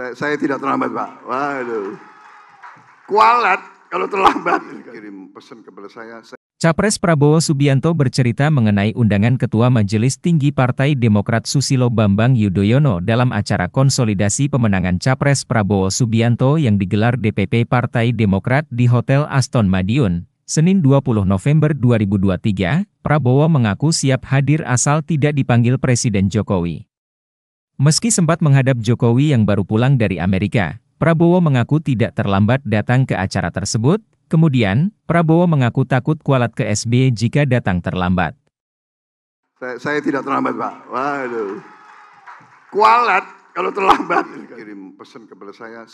Saya, saya tidak terlambat Pak. Waduh. Kualat kalau terlambat. Kirim pesan kepada saya. saya... Capres Prabowo Subianto bercerita mengenai undangan Ketua Majelis Tinggi Partai Demokrat Susilo Bambang Yudhoyono dalam acara konsolidasi pemenangan Capres Prabowo Subianto yang digelar DPP Partai Demokrat di Hotel Aston Madiun, Senin 20 November 2023. Prabowo mengaku siap hadir asal tidak dipanggil Presiden Jokowi. Meski sempat menghadap Jokowi yang baru pulang dari Amerika, Prabowo mengaku tidak terlambat datang ke acara tersebut. Kemudian, Prabowo mengaku takut kualat ke SBY jika datang terlambat. Saya, saya tidak terlambat, Pak. Waduh. Kualat kalau terlambat. Kirim pesan kepada saya.